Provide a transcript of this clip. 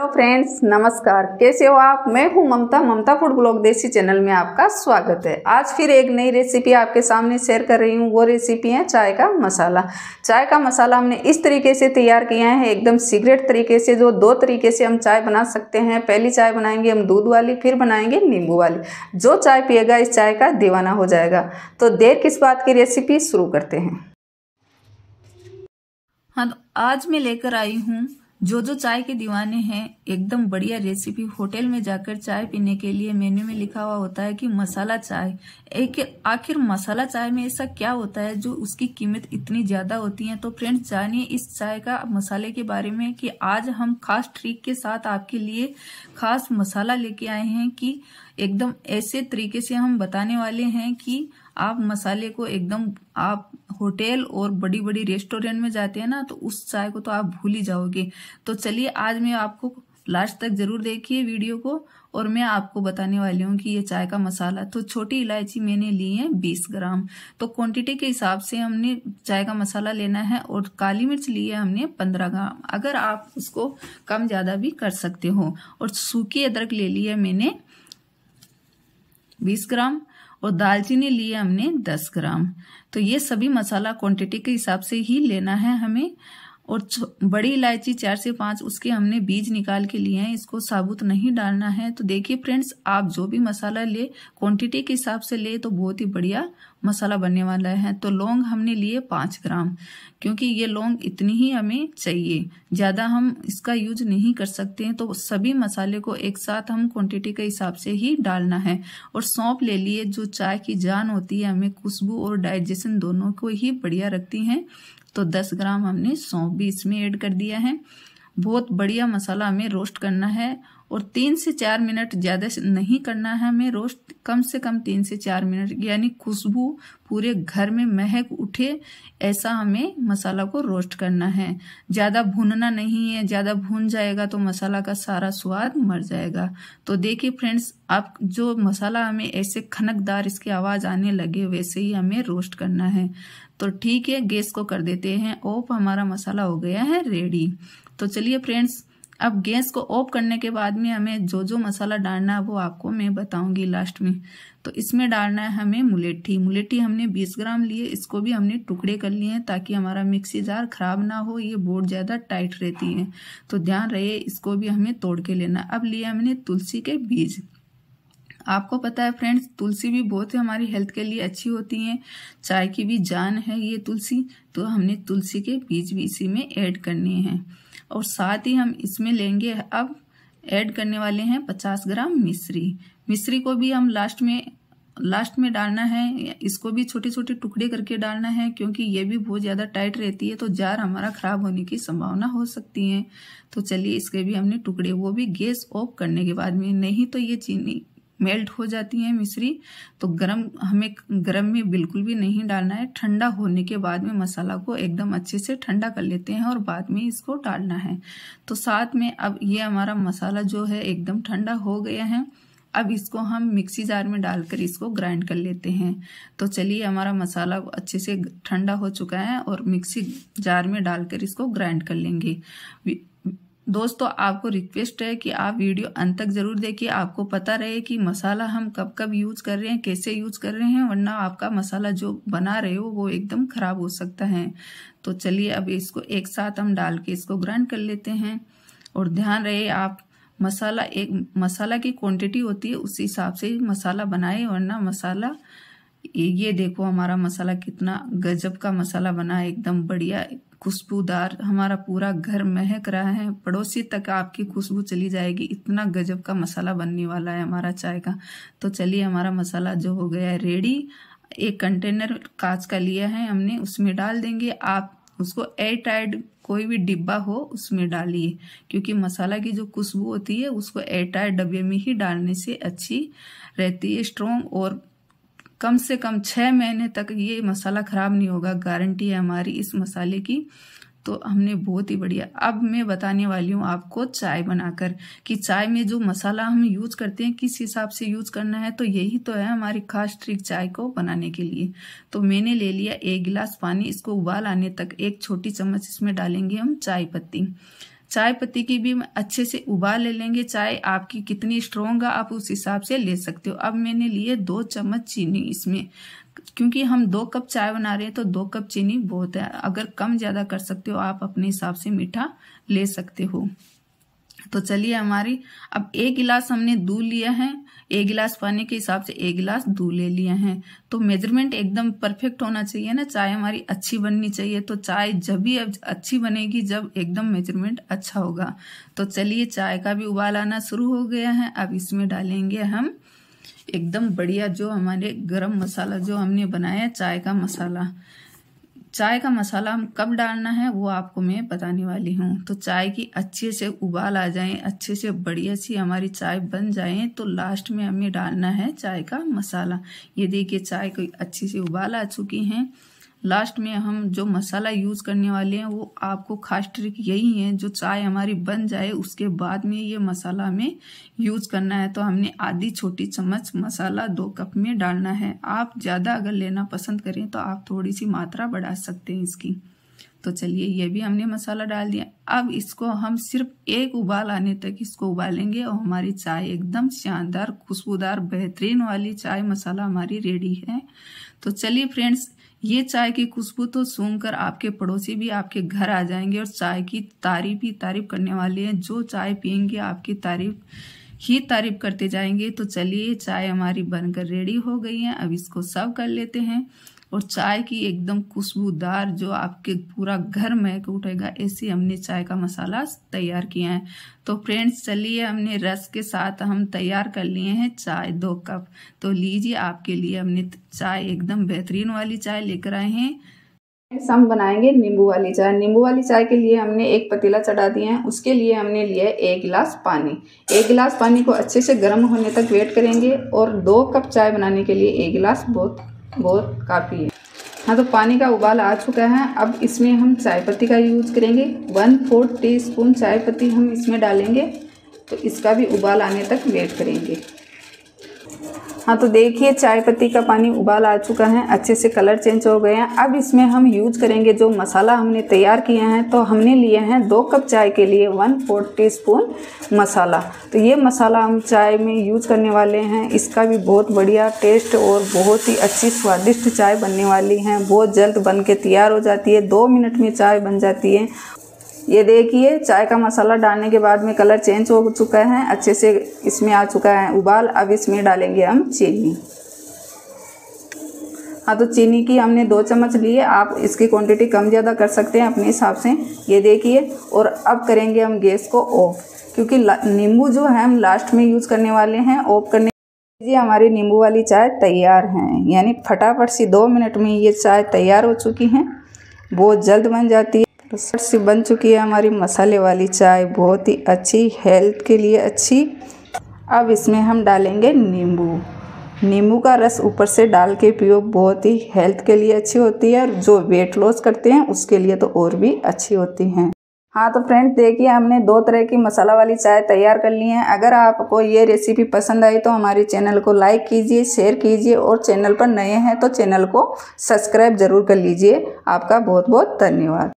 hello friends नमस्कार कैसे हो आप मैं हूं Mamta Mamta food blog desi channel में आपका स्वागत है आज फिर एक नई रेसिपी आपके सामने शेयर कर रही हूं वो रेसिपी है चाय का मसाला चाय का मसाला हमने इस तरीके से तैयार किया है एकदम सीक्रेट तरीके से जो दो तरीके से हम चाय बना सकते हैं पहली चाय बनाएंगे हम दूध वाली फिर बनाएंगे नींबू वाली जो चाय पिएगा इस चाय का दीवाना हो जाएगा तो देर किस बात की रेसिपी शुरू करते हैं हाँ तो आज मैं लेकर आई हूँ जो जो चाय के दीवाने हैं एकदम बढ़िया रेसिपी होटल में जाकर चाय पीने के लिए मेन्यू में लिखा हुआ होता है कि मसाला चाय एक आखिर मसाला चाय में ऐसा क्या होता है जो उसकी कीमत इतनी ज्यादा होती है तो फ्रेंड्स जानिए इस चाय का मसाले के बारे में कि आज हम खास ट्रिक के साथ आपके लिए खास मसाला लेके आए हैं कि एकदम ऐसे तरीके से हम बताने वाले हैं कि आप मसाले को एकदम आप होटल और बड़ी बड़ी रेस्टोरेंट में जाते हैं ना तो उस चाय को तो आप भूल ही जाओगे तो चलिए आज मैं आपको लास्ट तक जरूर देखिए वीडियो को और मैं आपको बताने वाली हूँ कि ये चाय का मसाला तो छोटी इलायची मैंने ली है बीस ग्राम तो क्वांटिटी के हिसाब से हमने चाय का मसाला लेना है और काली मिर्च ली है हमने पंद्रह ग्राम अगर आप उसको कम ज़्यादा भी कर सकते हो और सूखी अदरक ले ली है मैंने बीस ग्राम और दालचीनी लिए हमने दस ग्राम तो ये सभी मसाला क्वांटिटी के हिसाब से ही लेना है हमें और बड़ी इलायची चार से पांच उसके हमने बीज निकाल के लिए हैं इसको साबुत नहीं डालना है तो देखिए फ्रेंड्स आप जो भी मसाला ले क्वांटिटी के हिसाब से ले तो बहुत ही बढ़िया मसाला बनने वाला है तो लौंग हमने लिए पाँच ग्राम क्योंकि ये लौंग इतनी ही हमें चाहिए ज़्यादा हम इसका यूज नहीं कर सकते हैं तो सभी मसाले को एक साथ हम क्वांटिटी के हिसाब से ही डालना है और सौंप ले लिए जो चाय की जान होती है हमें खुशबू और डाइजेशन दोनों को ही बढ़िया रखती हैं तो दस ग्राम हमने सौंप भी इसमें ऐड कर दिया है बहुत बढ़िया मसाला हमें रोस्ट करना है और तीन से चार मिनट ज़्यादा नहीं करना है हमें रोस्ट कम से कम तीन से चार मिनट यानी खुशबू पूरे घर में महक उठे ऐसा हमें मसाला को रोस्ट करना है ज़्यादा भूनना नहीं है ज़्यादा भून जाएगा तो मसाला का सारा स्वाद मर जाएगा तो देखिए फ्रेंड्स आप जो मसाला हमें ऐसे खनकदार इसकी आवाज़ आने लगे वैसे ही हमें रोस्ट करना है तो ठीक है गैस को कर देते हैं ओप हमारा मसाला हो गया है रेडी तो चलिए फ्रेंड्स अब गैस को ऑफ करने के बाद में हमें जो जो मसाला डालना है वो आपको मैं बताऊंगी लास्ट में तो इसमें डालना है हमें मुलेठी मुलेठी हमने 20 ग्राम लिए इसको भी हमने टुकड़े कर लिए हैं ताकि हमारा मिक्सी जार खराब ना हो ये बहुत ज़्यादा टाइट रहती है तो ध्यान रहे इसको भी हमें तोड़ के लेना अब लिए हमने तुलसी के बीज आपको पता है फ्रेंड्स तुलसी भी बहुत ही हमारी हेल्थ के लिए अच्छी होती है चाय की भी जान है ये तुलसी तो हमने तुलसी के बीज भी इसी में ऐड करने हैं और साथ ही हम इसमें लेंगे अब ऐड करने वाले हैं पचास ग्राम मिश्री मिश्री को भी हम लास्ट में लास्ट में डालना है इसको भी छोटे छोटे टुकड़े करके डालना है क्योंकि ये भी बहुत ज़्यादा टाइट रहती है तो जार हमारा ख़राब होने की संभावना हो सकती है तो चलिए इसके भी हमने टुकड़े वो भी गैस ऑफ करने के बाद में नहीं तो ये चीनी मेल्ट हो जाती हैं मिश्री तो गरम हमें गरम में बिल्कुल भी नहीं डालना है ठंडा होने के बाद में मसाला को एकदम अच्छे से ठंडा कर लेते हैं और बाद में इसको डालना है तो साथ में अब ये हमारा मसाला जो है एकदम ठंडा हो गया है अब इसको हम मिक्सी जार में डालकर इसको ग्राइंड कर लेते हैं तो चलिए हमारा मसाला अच्छे से ठंडा हो चुका है और मिक्सी जार में डालकर इसको ग्राइंड कर लेंगे दोस्तों आपको रिक्वेस्ट है कि आप वीडियो अंत तक ज़रूर देखिए आपको पता रहे कि मसाला हम कब कब यूज़ कर रहे हैं कैसे यूज़ कर रहे हैं वरना आपका मसाला जो बना रहे हो वो एकदम ख़राब हो सकता है तो चलिए अब इसको एक साथ हम डाल के इसको ग्राइंड कर लेते हैं और ध्यान रहे आप मसाला एक मसाला की क्वांटिटी होती है उस हिसाब से मसाला बनाए वरना मसाला ये देखो हमारा मसाला कितना गजब का मसाला बना है एकदम बढ़िया खुशबूदार हमारा पूरा घर महक रहा है पड़ोसी तक आपकी खुशबू चली जाएगी इतना गजब का मसाला बनने वाला है हमारा चाय का तो चलिए हमारा मसाला जो हो गया है रेडी एक कंटेनर कांच का लिया है हमने उसमें डाल देंगे आप उसको एयर टाइट कोई भी डिब्बा हो उसमें डालिए क्योंकि मसाला की जो खुशबू होती है उसको एयर टाइट डब्बे में ही डालने से अच्छी रहती है स्ट्रोंग और कम से कम छः महीने तक ये मसाला ख़राब नहीं होगा गारंटी है हमारी इस मसाले की तो हमने बहुत ही बढ़िया अब मैं बताने वाली हूँ आपको चाय बनाकर कि चाय में जो मसाला हम यूज करते हैं किस हिसाब से यूज करना है तो यही तो है हमारी खास ट्रिक चाय को बनाने के लिए तो मैंने ले लिया एक गिलास पानी इसको उबाल आने तक एक छोटी चम्मच इसमें डालेंगे हम चाय पत्ती चाय पत्ती की भी अच्छे से उबाल ले लेंगे चाय आपकी कितनी स्ट्रोंग है आप उस हिसाब से ले सकते हो अब मैंने लिए दो चम्मच चीनी इसमें क्योंकि हम दो कप चाय बना रहे हैं तो दो कप चीनी बहुत है अगर कम ज़्यादा कर सकते हो आप अपने हिसाब से मीठा ले सकते हो तो चलिए हमारी अब एक गिलास हमने दूध लिया है एक गिलास पानी के हिसाब से एक गिलास दूध ले लिया है तो मेजरमेंट एकदम परफेक्ट होना चाहिए ना चाय हमारी अच्छी बननी चाहिए तो चाय जब भी अच्छी बनेगी जब एकदम मेजरमेंट अच्छा होगा तो चलिए चाय का भी उबाल आना शुरू हो गया है अब इसमें डालेंगे हम एकदम बढ़िया जो हमारे गर्म मसाला जो हमने बनाया चाय का मसाला चाय का मसाला हम कब डालना है वो आपको मैं बताने वाली हूँ तो चाय की अच्छे से उबाल आ जाए अच्छे से बढ़िया सी हमारी चाय बन जाए तो लास्ट में हमें डालना है चाय का मसाला ये देखिए चाय कोई अच्छी सी उबाल आ चुकी हैं लास्ट में हम जो मसाला यूज़ करने वाले हैं वो आपको खास ट्रिक यही है जो चाय हमारी बन जाए उसके बाद में ये मसाला हमें यूज़ करना है तो हमने आधी छोटी चम्मच मसाला दो कप में डालना है आप ज़्यादा अगर लेना पसंद करें तो आप थोड़ी सी मात्रा बढ़ा सकते हैं इसकी तो चलिए ये भी हमने मसाला डाल दिया अब इसको हम सिर्फ एक उबाल आने तक इसको उबालेंगे और हमारी चाय एकदम शानदार खुशबूदार बेहतरीन वाली चाय मसाला हमारी रेडी है तो चलिए फ्रेंड्स ये चाय की खुशबू तो सूंघकर आपके पड़ोसी भी आपके घर आ जाएंगे और चाय की तारीफ ही तारीफ करने वाले हैं जो चाय पियेंगे आपकी तारीफ ही तारीफ करते जाएंगे तो चलिए चाय हमारी बनकर रेडी हो गई है अब इसको सर्व कर लेते हैं और चाय की एकदम खुशबूदार जो आपके पूरा घर महक उठेगा ऐसी हमने चाय का मसाला तैयार किया है तो फ्रेंड्स चलिए हमने रस के साथ हम तैयार कर लिए हैं चाय दो कप तो लीजिए आपके लिए हमने चाय एकदम बेहतरीन वाली चाय लेकर आए हैं हम बनाएंगे नींबू वाली चाय नींबू वाली चाय के लिए हमने एक पतीला चढ़ा दिया है उसके लिए हमने लिया है एक गिलास पानी एक गिलास पानी को अच्छे से गर्म होने तक वेट करेंगे और दो कप चाय बनाने के लिए एक गिलास बहुत बहुत काफ़ी है हाँ तो पानी का उबाल आ चुका है अब इसमें हम चाय पत्ती का यूज़ करेंगे वन फोर्थ टी स्पून चाय पत्ती हम इसमें डालेंगे तो इसका भी उबाल आने तक वेट करेंगे हाँ तो देखिए चाय पत्ती का पानी उबाल आ चुका है अच्छे से कलर चेंज हो गए हैं अब इसमें हम यूज करेंगे जो मसाला हमने तैयार किया है तो हमने लिए हैं दो कप चाय के लिए one fourth teaspoon masala तो ये मसाला हम चाय में यूज करने वाले हैं इसका भी बहुत बढ़िया टेस्ट और बहुत ही अच्छी स्वादिष्ट चाय बनने वाली है बहुत जल्द बन के तैयार हो जाती है दो मिनट में चाय बन जाती है ये देखिए चाय का मसाला डालने के बाद में कलर चेंज हो चुका है अच्छे से इसमें आ चुका है उबाल अब इसमें डालेंगे हम चीनी हाँ तो चीनी की हमने दो चम्मच लिए आप इसकी क्वांटिटी कम ज़्यादा कर सकते हैं अपने हिसाब से ये देखिए और अब करेंगे हम गैस को ऑफ क्योंकि नींबू जो है हम लास्ट में यूज़ करने वाले हैं ऑफ करने जी हमारी नींबू वाली चाय तैयार है यानी फटाफट सी दो मिनट में ये चाय तैयार हो चुकी है बहुत जल्द बन जाती है से बन चुकी है हमारी मसाले वाली चाय बहुत ही अच्छी हेल्थ के लिए अच्छी अब इसमें हम डालेंगे नींबू नींबू का रस ऊपर से डाल के पियो बहुत ही हेल्थ के लिए अच्छी होती है और जो वेट लॉस करते हैं उसके लिए तो और भी अच्छी होती हैं हाँ तो फ्रेंड्स देखिए हमने दो तरह की मसाला वाली चाय तैयार कर ली है अगर आपको ये रेसिपी पसंद आई तो हमारे चैनल को लाइक कीजिए शेयर कीजिए और चैनल पर नए हैं तो चैनल को सब्सक्राइब जरूर कर लीजिए आपका बहुत बहुत धन्यवाद